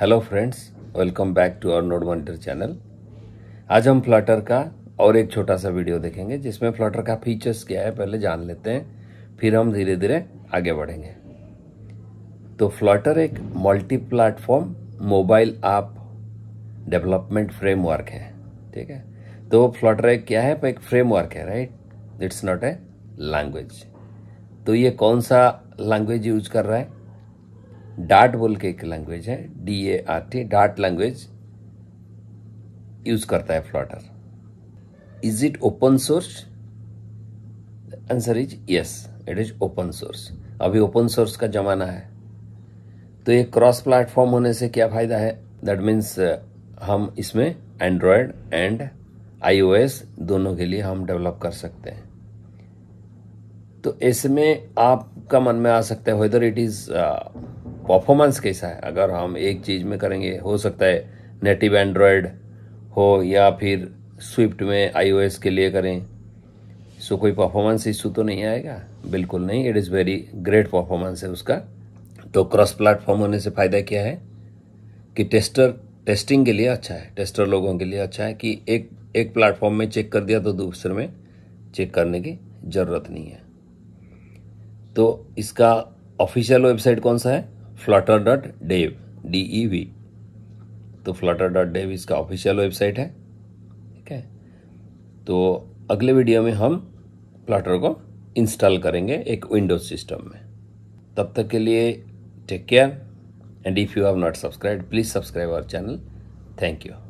hello friends welcome back to our node monitor channel आज हम Flutter का और एक छोटा सा वीडियो देखेंगे जिसमें फ्लटर का फीचर्स क्या है पहले जान लेते हैं फिर हम धीरे धीरे आगे बढ़ेंगे तो फ्लटर एक multi platform mobile app development framework है ठीक है तो फ्लटर एक क्या है एक फ्रेमवर्क है right it's not a language तो ये कौन सा लैंग्वेज यूज कर रहा है डार्ट बोल के एक लैंग्वेज है D A R T dart language use करता है Flutter is it open source answer is yes it is open source अभी ओपन सोर्स का जमाना है तो ये क्रॉस प्लेटफॉर्म होने से क्या फायदा है दैट मीन्स uh, हम इसमें एंड्रॉयड एंड आईओएस दोनों के लिए हम डेवलप कर सकते हैं तो इसमें आपका मन में आ सकता है वेदर इट इज़ परफॉर्मेंस कैसा है अगर हम एक चीज़ में करेंगे हो सकता है नेटिव एंड्रॉयड हो या फिर स्विफ्ट में आईओएस के लिए करें सो कोई परफॉर्मेंस इशू तो नहीं आएगा बिल्कुल नहीं it is very great performance है उसका तो क्रॉस प्लेटफॉर्म होने से फ़ायदा क्या है कि टेस्टर टेस्टिंग के लिए अच्छा है टेस्टर लोगों के लिए अच्छा है कि एक एक प्लेटफॉर्म में चेक कर दिया तो दूसरे में चेक करने की ज़रूरत नहीं है तो इसका ऑफिशियल वेबसाइट कौन सा है Flutter dot dev D E V तो फ्लटर डॉट डेव इसका ऑफिशियल वेबसाइट है ठीक है तो अगले वीडियो में हम फ्लटर को इंस्टॉल करेंगे एक विंडोज सिस्टम में तब तक के लिए take care and if you have not subscribe please subscribe our channel thank you